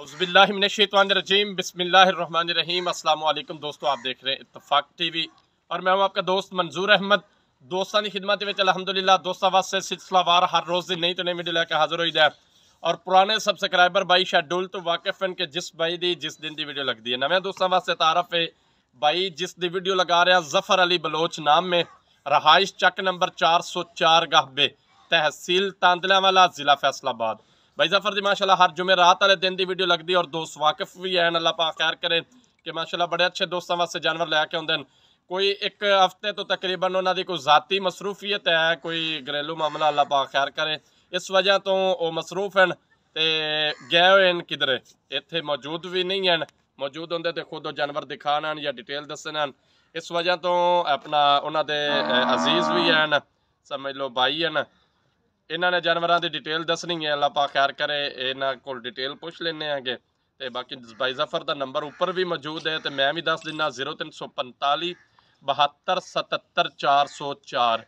उज़बिल्लिमिनशैतवानरजीम बसमीम अल्लाम दोस्तों आप देख रहे हैं इतफाक़ टी वी और मैं हूँ आपका दोस्त मंजूर अहमद की खिदमत में अलहमदिल्ला दोस्तावाद से सिलसिलावार हर रोज़ नई तो नई वीडियो लैके हाज़र हुई है और पुराने सबसक्राइबर बई शेड्यूल तो वाकिफ हैं कि जिस बई दी जिस दिन की वीडियो लगती है नवे दोस्तों से तारफ है बई जिस दीडियो वीडियो लगा रहा जफ़र अली बलोच नाम में रहायश चक नंबर चार सौ चार गाहबे तहसील तांदलावाला ज़िला फैसलाबाद ਭਾਈ ਜ਼ਫਰ ਜੀ ਮਾਸ਼ਾਅੱਲਾ ਹਰ ਜੁਮੇ ਰਾਤ ਵਾਲੇ ਦਿਨ ਦੀ ਵੀਡੀਓ ਲੱਗਦੀ ਔਰ ਦੋਸਤ ਵਾਕਿਫ ਵੀ ਐਨ है ਪਾਕ ਖੈਰ ਕਰੇ ਕਿ ਮਾਸ਼ਾਅੱਲਾ ਬੜੇ ਅੱਛੇ ਦੋਸਤਾਂ ਵਾਸਤੇ ਜਾਨਵਰ ਲੈ ਕੇ ਆਉਂਦੇ हैं ਕੋਈ ਇੱਕ ਹਫਤੇ ਤੋਂ ਤਕਰੀਬਨ ਉਹਨਾਂ ਦੀ ਕੋਈ ਜ਼ਾਤੀ ਮਸਰੂਫੀਅਤ ਹੈ ਕੋਈ ਗਰੇਲੂ ਮਾਮਲਾ ਅੱਲਾਹ ਪਾਕ ਖੈਰ ਕਰੇ ਇਸ ਵਜ੍ਹਾ ਤੋਂ ਉਹ ਮਸਰੂਫ ਹਨ ਤੇ ਗਏ ਹੋਏ ਹਨ ਕਿਧਰੇ ਇੱਥੇ ਮੌਜੂਦ ਵੀ ਨਹੀਂ ਹਨ ਮੌਜੂਦ ਹੁੰਦੇ ਤੇ ਖੁਦ ਉਹ ਜਾਨਵਰ ਦਿਖਾਣ ਹਨ ਜਾਂ ਡਿਟੇਲ ਦੱਸਣ ਹਨ ਇਸ ਵਜ੍ਹਾ ਤੋਂ ਆਪਣਾ ਉਹਨਾਂ ਦੇ ਅਜ਼ੀਜ਼ ਵੀ ਹਨ ਸਮਝ ਲਓ ਬਾਈ ਹਨ ਇਹਨਾਂ ਨੇ ਜਾਨਵਰਾਂ ਦੀ ਡਿਟੇਲ ਦੱਸਣੀ ਹੈ ਅੱਲਾ ਪਾਕ ਖੈਰ ਕਰੇ ਇਹਨਾਂ ਕੋਲ ਡਿਟੇਲ ਪੁੱਛ ਲੈਣੇ ਆਗੇ ਤੇ ਬਾਕੀ ਬਾਈ ਜ਼ਫਰ ਦਾ ਨੰਬਰ ਉੱਪਰ ਵੀ ਮੌਜੂਦ ਹੈ ਤੇ ਮੈਂ ਵੀ ਦੱਸ ਦਿੰਨਾ 0345 7277404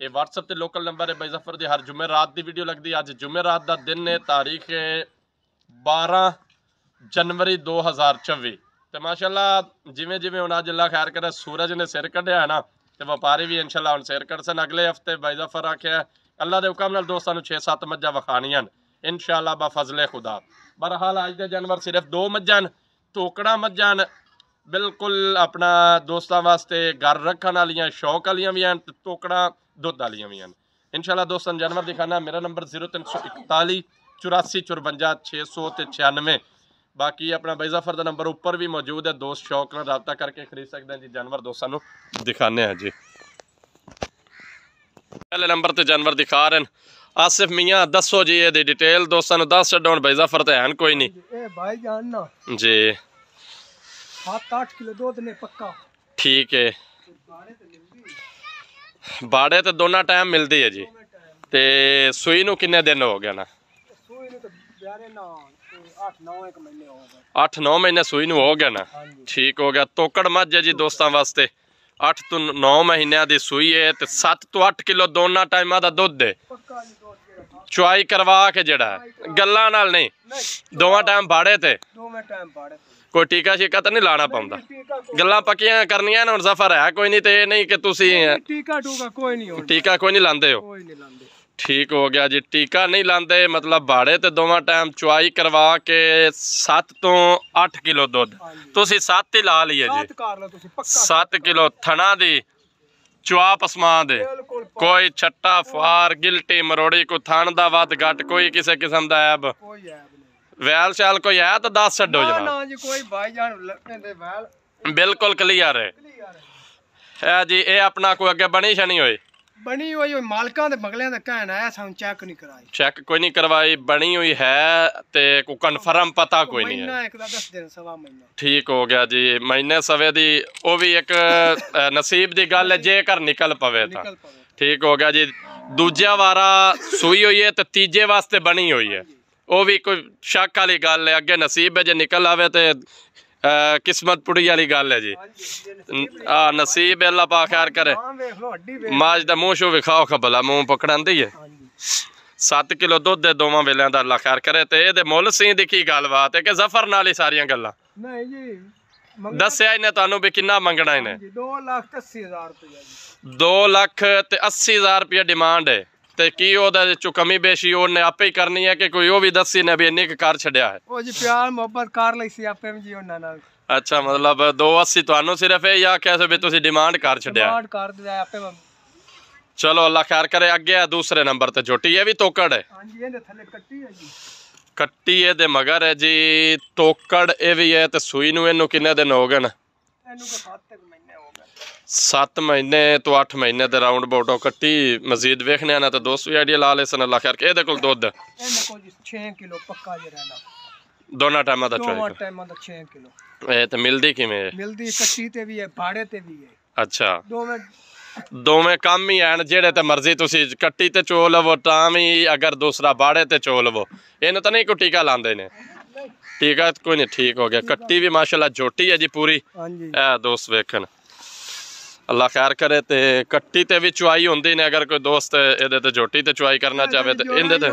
ਇਹ WhatsApp ਤੇ ਲੋਕਲ ਨੰਬਰ ਹੈ ਬਾਈ ਜ਼ਫਰ ਦੀ ਹਰ ਜੁਮੇ ਰਾਤ ਦੀ ਵੀਡੀਓ ਲੱਗਦੀ ਅੱਜ ਜੁਮੇ ਰਾਤ ਦਾ ਦਿਨ ਹੈ ਤਾਰੀਖ 12 ਜਨਵਰੀ 2024 ਤੇ ਮਾਸ਼ਾਅੱਲਾ ਜਿਵੇਂ ਜਿਵੇਂ ਹੁਣ ਅੱਜ ਅੱਲਾ ਖੈਰ ਕਰੇ ਸੂਰਜ ਨੇ ਸਿਰ ਕੱਢਿਆ ਨਾ ਤੇ ਵਪਾਰੀ ਵੀ ਇਨਸ਼ਾਅੱਲਾ ਹੁਣ ਸਿਰ ਕੱਢ ਸਨ ਅਗਲੇ ਹਫਤੇ ਬਾਈ ਜ਼ਫਰ ਆਖਿਆ ਅੱਲਾ ਦੇ ਹੁਕਮ ਨਾਲ ਦੋਸਤਾਂ ਨੂੰ 6-7 ਮੱਝਾਂ ਵਖਾਣੀਆਂ ਇਨਸ਼ਾਅੱਲਾ ਬਾ ਫਜ਼ਲੇ ਖੁਦਾ ਬਰਹਾਲ ਅੱਜ ਦੇ ਜਾਨਵਰ ਸਿਰਫ ਦੋ ਮੱਝਾਂ ਟੋਕੜਾ ਮੱਝਾਂ ਬਿਲਕੁਲ ਆਪਣਾ ਦੋਸਤਾਂ ਵਾਸਤੇ ਘਰ ਰੱਖਣ ਵਾਲੀਆਂ ਸ਼ੌਕ ਵਾਲੀਆਂ ਵੀ ਹਨ ਤੇ ਟੋਕੜਾ ਦੁੱਧ ਵਾਲੀਆਂ ਵੀ ਹਨ ਇਨਸ਼ਾਅੱਲਾ ਦੋਸਤਾਂ ਜਾਨਵਰ ਦਿਖਾਣਾ ਮੇਰਾ ਨੰਬਰ 0341 8454 ਤੇ 96 ਬਾਕੀ ਆਪਣਾ ਬਾਈ ਜ਼ਾਫਰ ਦਾ ਨੰਬਰ ਉੱਪਰ ਵੀ ਮੌਜੂਦ ਹੈ ਦੋਸਤ ਸ਼ੌਕ ਨਾਲ رابطہ ਕਰਕੇ ਖਰੀਦ ਸਕਦੇ ਆ ਜੀ ਜਾਨਵਰ ਦੋਸਤਾਂ ਨੂੰ ਦਿਖਾਣੇ ਆ ਜੀ ਪਹਿਲੇ ਨੰਬਰ ਤੇ ਜਾਨਵਰ ਦਿਖਾ ਰਹੇ ਨੇ ਆਸਿਫ ਮੀਆਂ ਦੱਸੋ ਜੀ ਇਹਦੀ ਡਿਟੇਲ ਦੋਸਤਾਂ ਨੂੰ ਦੱਸ ਛੱਡੋ ਬਈ ਜ਼ਫਰ ਤੇ ਹਨ ਕੋਈ ਨਹੀਂ ਇਹ ਭਾਈ ਜਾਨ ਨਾ ਜੀ 7-8 ਕਿਲੋ ਦੁੱਧ ਨੇ ਪੱਕਾ ਠੀਕ ਹੈ ਬਾੜੇ ਤੇ ਦੋਨਾਂ ਟਾਈਮ ਮਿਲਦੀ ਹੈ ਜੀ ਤੇ ਸੂਈ ਨੂੰ ਕਿੰਨੇ ਦਿਨ ਹੋ ਗਿਆ ਨਾ ਸੂਈ ਨੂੰ ਤਾਂ ਬਿਆਰੇ ਨਾ 8-9 ਮਹੀਨੇ ਹੋ ਗਏ 8-9 ਮਹੀਨੇ ਸੂਈ ਨੂੰ ਹੋ ਗਿਆ ਨਾ ਠੀਕ ਹੋ ਗਿਆ ਤੋਕੜ ਮੱਝ ਹੈ ਜੀ ਦੋਸਤਾਂ ਵਾਸਤੇ 8 ਤੋਂ 9 ਮਹੀਨਿਆਂ ਦੀ ਸੂਈ ਹੈ ਤੇ 7 ਤੋਂ 8 ਕਿਲੋ ਦੋਨਾਂ ਟਾਈਮਾਂ ਦਾ ਦੁੱਧ ਹੈ ਚੁਆਈ ਕਰਵਾ ਕੇ ਜਿਹੜਾ ਗੱਲਾਂ ਨਾਲ ਨਹੀਂ ਦੋਵਾਂ ਟਾਈਮ ਬਾੜੇ ਤੇ ਦੋਵੇਂ ਟਾਈਮ ਬਾੜੇ ਕੋਈ ਟੀਕਾ ਸ਼ੀਕਾ ਤਾਂ ਨਹੀਂ ਲਾਣਾ ਪਾਉਂਦਾ ਗੱਲਾਂ ਪੱਕੀਆਂ ਕਰਨੀਆਂ ਨੇ ਹੁਣ ਸਫਰ ਹੈ ਕੋਈ ਨਹੀਂ ਤੇ ਇਹ ਨਹੀਂ ਕਿ ਤੁਸੀਂ ਟੀਕਾ ਟੂਕਾ ਕੋਈ ਨਹੀਂ ਟੀਕਾ ਕੋਈ ਨਹੀਂ ਲਾਂਦੇ ਹੋ ਕੋਈ ਨਹੀਂ ਲਾਂਦੇ ਠੀਕ ਹੋ ਗਿਆ ਜੀ ਟੀਕਾ ਨਹੀਂ ਲਾਂਦੇ ਮਤਲਬ ਬਾੜੇ ਤੇ ਦੋਵਾਂ ਟਾਈਮ ਚੁਆਈ ਕਰਵਾ ਕੇ 7 ਤੋਂ 8 ਕਿਲੋ ਦੁੱਧ ਤੁਸੀਂ 7 ਹੀ ਲਾ ਲਈਏ ਜੀ 7 ਕਿਲੋ ਥਣਾ ਦੀ ਚੁਆ ਪਸਮਾ ਦੇ ਕੋਈ ਛੱਟਾ ਫਾਰ ਗਿਲਟੀ ਮਰੋੜੀ ਕੋ ਥਣ ਦਾ ਵਾਦ ਘਟ ਕੋਈ ਕਿਸੇ ਕਿਸਮ ਦਾ ਐਬ ਵੈਲ ਸ਼ਾਲ ਕੋਈ ਆ ਤਾਂ ਦੱਸ ਛੱਡੋ ਜਨਾਬ ਨਾ ਜੀ ਕੋਈ ਭਾਈ ਜਾਨ ਦੇ ਵੈਲ ਬਿਲਕੁਲ ਕਲੀਅਰ ਹੈ ਹੈ ਜੀ ਇਹ ਆਪਣਾ ਕੋਈ ਅੱਗੇ ਬਣੀ ਛਣੀ ਹੋਏ ਬਣੀ ਹੋਈ ਹੈ ਮਾਲਕਾਂ ਦੇ ਬਗਲਿਆਂ ਦਾ ਕਹਿਣ ਆਇਆ ਸਾਨੂੰ ਚੈੱਕ ਨਹੀਂ ਕਰਾਈ ਚੈੱਕ ਕੋਈ ਨਹੀਂ ਕਰਵਾਈ ਬਣੀ ਹੋਈ ਹੈ ਤੇ ਕੋ ਕਨਫਰਮ ਪਤਾ ਕੋਈ ਨਹੀਂ ਹੈ ਮਹੀਨਾ ਇੱਕ ਦਾ 10 ਦਿਨ ਸਵਾ ਮਹੀਨਾ ਠੀਕ ਹੋ ਗਿਆ ਜੀ ਮਹੀਨੇ ਸਵੇ ਦੀ ਉਹ ਵੀ ਇੱਕ ਨਸੀਬ ਦੀ ਗੱਲ ਹੈ ਜੇਕਰ ਨਿਕਲ ਪਵੇ ਤਾਂ ਠੀਕ ਹੋ ਗਿਆ ਜੀ ਦੂਜਿਆ ਵਾਰਾ ਸੂਈ ਹੋਈ ਹੈ ਤੇ ਤੀਜੇ ਵਾਸਤੇ ਬਣੀ ਹੋਈ ਹੈ ਉਹ ਵੀ ਕੋਈ ਸ਼ੱਕ ਵਾਲੀ ਗੱਲ ਹੈ ਅੱਗੇ ਨਸੀਬ ਹੈ ਜੇ ਨਿਕਲ ਆਵੇ ਤੇ ਕਿਸਮਤ ਪੁੜੀ ਵਾਲੀ ਗੱਲ ਹੈ ਜੀ ਆ ਨਸੀਬ ਅੱਲਾ ਪਾ ਖੈਰ ਕਰੇ ਮਾਜ ਦਾ ਮੂੰਹ ਸ਼ੋ ਵਿਖਾਓ ਖਬਲਾ ਮੂੰਹ ਪਕੜਾਂਦੀ ਹੈ 7 ਕਿਲੋ ਦੁੱਧ ਦੇ ਦੋਵਾਂ ਵੇਲਿਆਂ ਦਾ ਅੱਲਾ ਖੈਰ ਕਰੇ ਤੇ ਇਹਦੇ ਮੁੱਲ ਸੀ ਦੀ ਕੀ ਗੱਲਬਾਤ ਹੈ ਕਿ ਜ਼ਫਰ ਨਾਲ ਹੀ ਸਾਰੀਆਂ ਗੱਲਾਂ ਨਹੀਂ ਜੀ ਦੱਸਿਆ ਇਹਨੇ ਤੁਹਾਨੂੰ ਵੀ ਕਿੰਨਾ ਮੰਗਣਾ ਇਹਨੇ 2 ਲੱਖ 80 ਹਜ਼ਾਰ ਰੁਪਏ ਜੀ 2 ਲੱਖ ਤੇ 80 ਹਜ਼ਾਰ ਰੁਪਏ ਡਿਮਾਂਡ ਹੈ ਤੇ ਕੀ ਉਹਦਾ ਚੋ ਕਮੀ ਬੇਸ਼ੀ ਉਹਨੇ ਆਪੇ ਹੀ ਕਰਨੀ ਹੈ ਕਿ ਕੋਈ ਉਹ ਵੀ ਦੱਸੀ ਨੇ ਵੀ ਇੰਨੇ ਕਾਰ ਕਰ ਛੱਡਿਆ ਹੈ ਉਹ ਜੀ ਪਿਆਰ ਮੁਹੱਬਤ ਕਰ ਲਈ ਸੀ ਆਪੇ ਜੀ ਉਹਨਾਂ ਨਾਲ ਅੱਛਾ ਮਤਲਬ 280 ਤੁਹਾਨੂੰ ਸਿਰਫ ਇਹ ਜਾਂ ਕਿਸੇ ਵੀ ਤੁਸੀਂ ਡਿਮਾਂਡ ਕਰ ਛੱਡਿਆ ਡਿਮਾਂਡ ਕਰ ਦਿਆ ਆਪੇ ਚਲੋ ਅੱਲਾ ਖੈਰ ਕਰੇ ਅੱਗੇ ਆ ਦੂਸਰੇ ਨੰਬਰ ਤੇ ਝੋਟੀ ਇਹ ਵੀ ਤੋਕੜ ਹੈ ਹਾਂਜੀ ਇਹਦੇ ਥੱਲੇ ਕੱਟੀ ਹੈ ਜੀ ਕੱਟੀ ਹੈ ਤੇ ਮਗਰ ਹੈ ਜੀ ਤੋਕੜ ਇਹ ਵੀ ਹੈ ਤੇ ਸੂਈ ਨੂੰ ਇਹਨੂੰ ਕਿੰਨੇ ਦਿਨ ਹੋ ਗਏ ਨੇ ਇਹਨੂੰ ਕੋ 7 ਤੱਕ 7 ਮਹੀਨੇ ਤੋਂ 8 ਮਹੀਨੇ ਦੇ ਰਾਉਂਡ ਬੋਟੋ ਕੱਟੀ ਮਜ਼ੀਦ ਵੇਖਣਿਆ ਨਾ ਤਾਂ ਦੋਸਤ ਵੀ ਆਈਡੀਆ ਲਾ ਲੈ ਸਨ ਅੱਲਾ ਖੈਰ ਕਿ ਇਹਦੇ ਕੋਲ ਦੁੱਧ ਇਹਦੇ ਕੋਲ 6 ਕਿਲੋ ਪੱਕਾ ਜੇ ਰਹਿਣਾ ਦੋਨਾਂ ਟਾਈਮਾਂ ਦਾ ਚਾਹੀਦਾ ਦੋਨਾਂ ਟਾਈਮਾਂ ਦਾ 6 ਕਿਲੋ ਇਹ ਤਾਂ ਮਿਲਦੀ ਕਿਵੇਂ ਹੈ ਮਿਲਦੀ ਕੱਚੀ ਤੇ ਵੀ ਹੈ ਬਾੜੇ ਤੇ ਵੀ ਹੈ ਅੱਛਾ ਦੋਵੇਂ ਦੋਵੇਂ ਕੰਮ ਹੀ ਆਣ ਜਿਹੜੇ ਤੇ ਮਰਜ਼ੀ ਤੁਸੀਂ ਕੱਟੀ ਤੇ ਚੋ ਲਵੋ ਤਾਂ ਵੀ ਅਗਰ ਦੂਸਰਾ ਬਾੜੇ ਤੇ ਚੋ ਲਵੋ ਇਹਨੂੰ ਤਾਂ ਨਹੀਂ ਕੋ ਟੀਕਾ ਲਾਉਂਦੇ ਨੇ ਟੀਕਾ ਕੋਈ ਨਹੀਂ ਠੀਕ ਹੋ ਗਿਆ ਕੱਟੀ ਵੀ ਮਾਸ਼ਾਅੱਲਾ ਝੋਟੀ ਹੈ ਜੀ ਪੂਰੀ ਹਾਂਜੀ ਇਹ ਦੋਸਤ ਵੇਖਣ ਅੱਲਾ ਖੈਰ ਕਰੇ ਤੇ ਕੱਟੀ ਤੇ ਵੀ ਚੁਆਈ ਹੁੰਦੀ ਨੇ ਅਗਰ ਕੋਈ ਦੋਸਤ ਇਹਦੇ ਤੇ ਝੋਟੀ ਤੇ ਚੁਆਈ ਕਰਨਾ ਚਾਹਵੇ ਤੇ ਇਹਦੇ ਤੇ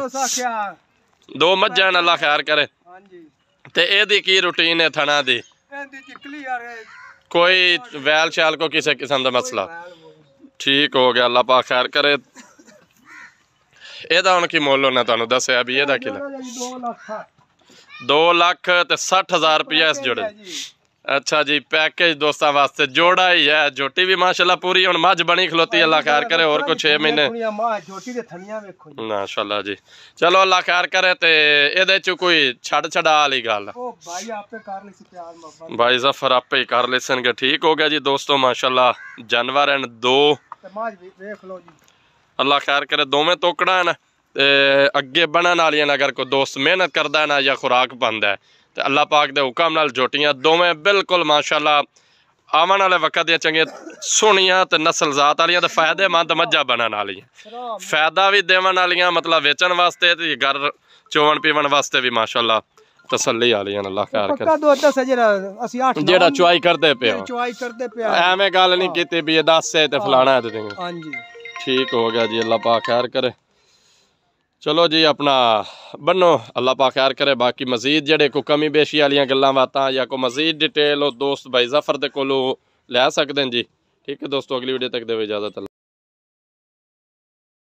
ਦੋ ਮੱਝਾਂ ਨੇ ਅੱਲਾ ਖੈਰ ਕਰੇ ਹਾਂਜੀ ਤੇ ਇਹਦੀ ਕੀ ਰੁਟੀਨ ਹੈ ਥਣਾ ਦੀ ਕੋਈ ਵੈਲ ਸ਼ਾਲ ਕੋ ਕਿਸੇ ਕਿਸਮ ਦਾ ਮਸਲਾ ਠੀਕ ਹੋ ਗਿਆ ਅੱਲਾ ਪਾਕ ਖੈਰ ਕਰੇ ਇਹਦਾ ਹੁਣ ਕੀ ਮੁੱਲ ਉਹਨਾਂ ਤੁਹਾਨੂੰ ਦੱਸਿਆ ਵੀ ਇਹਦਾ ਕਿਲਾ 2 ਲੱਖ ਤੇ 60000 ਰੁਪਏ ਇਸ ਜੁੜੇ ਅੱਛਾ ਜੀ ਪੈਕੇਜ ਦੋਸਤਾਂ ਵਾਸਤੇ ਜੋੜਾ ਹੀ ਹੈ ਜੋਟੀ ਵੀ ਮਾਸ਼ਾਅੱਲਾ ਪੂਰੀ ਹੁਣ ਮੱਝ ਬਣੀ ਖਲੋਤੀ ਅੱਲਾ ਖੈਰ ਕਰੇ ਹੋਰ ਕੋ 6 ਮਹੀਨੇ ਮਾਸ਼ਾਅੱਲਾ ਜੀ ਚਲੋ ਅੱਲਾ ਖੈਰ ਕਰੇ ਤੇ ਇਹਦੇ ਚ ਕੋਈ ਛੜ ਛੜਾ ਵਾਲੀ ਗੱਲ ਭਾਈ ਜ਼ਫਰ ਆਪੇ ਹੀ ਕਰ ਲੈ ਲੈਣਗੇ ਠੀਕ ਹੋ ਗਿਆ ਜੀ ਦੋਸਤੋ ਮਾਸ਼ਾਅੱਲਾ ਜਾਨਵਰ ਹਨ ਦੋ ਤੇ ਮੱਝ ਅੱਲਾ ਖੈਰ ਕਰੇ ਦੋਵੇਂ ਤੋਕੜਾਂ ਹਨ ਤੇ ਅੱਗੇ ਬਣਨ ਵਾਲੀਆਂ ਅਗਰ ਕੋ ਦੋਸਤ ਮਿਹਨਤ ਕਰਦਾ ਨਾ ਜਾਂ ਖੁਰਾਕ ਪੰਦਾ ਤੇ ਅੱਲਾ ਪਾਕ ਦੇ ਹੁਕਮ ਨਾਲ ਜੋਟੀਆਂ ਦੋਵੇਂ ਬਿਲਕੁਲ ਮਾਸ਼ਾਅੱਲਾ ਆਵਣ ਵਾਲੇ ਵਕਤ ਦੀਆਂ ਚੰਗੀਆਂ ਸੁਣੀਆਂ ਤੇ ਨਸਲ ਜ਼ਾਤ ਵਾਲੀਆਂ ਤੇ ਫਾਇਦੇਮੰਦ ਮੱਝਾਂ ਬਣਨ ਵਾਲੀਆਂ ਫਾਇਦਾ ਵੀ ਦੇਵਣ ਵਾਲੀਆਂ ਮਤਲਬ ਵੇਚਣ ਵਾਸਤੇ ਤੇ ਘਰ ਚੋਣ ਪੀਵਣ ਵਾਸਤੇ ਵੀ ਮਾਸ਼ਾਅੱਲਾ ਤਸੱਲੀ ਵਾਲੀਆਂ ਅੱਲਾ ਖਾਰ ਕਰ ਪੱਕਾ ਦੋ ਦੱਸ ਜਿਹੜਾ ਅਸੀਂ 8 ਜਿਹੜਾ ਚੁਆਈ ਕਰਦੇ ਪਿਆ ਚੁਆਈ ਕਰਦੇ ਪਿਆ ਐਵੇਂ ਗੱਲ ਨਹੀਂ ਕੀਤੀ ਵੀ ਇਹ ਦੱਸੇ ਤੇ ਫਲਾਣਾ ਤੇ ਹਾਂਜੀ ਠੀਕ ਹੋ ਗਿਆ ਜੀ ਅੱਲਾ ਪਾਕ ਖਾਰ ਕਰੇ ਚਲੋ ਜੀ ਆਪਣਾ ਬੰਨੋ ਅੱਲਾ ਪਾਕ ਖੈਰ ਕਰੇ ਬਾਕੀ ਮਜ਼ੀਦ ਜਿਹੜੇ ਕੋ ਕਮੀ ਬੇਸ਼ੀ ਵਾਲੀਆਂ ਗੱਲਾਂ ਬਾਤਾਂ ਜਾਂ ਕੋ ਮਜ਼ੀਦ ਡਿਟੇਲ ਉਹ ਦੋਸਤ ਭਾਈ ਜ਼ਫਰ ਦੇ ਕੋਲੋਂ ਲੈ ਸਕਦੇ ਜੀ ਠੀਕ ਹੈ ਦੋਸਤੋ ਅਗਲੀ ਵੀਡੀਓ ਤੱਕ ਦੇ ਇਜਾਜ਼ਤ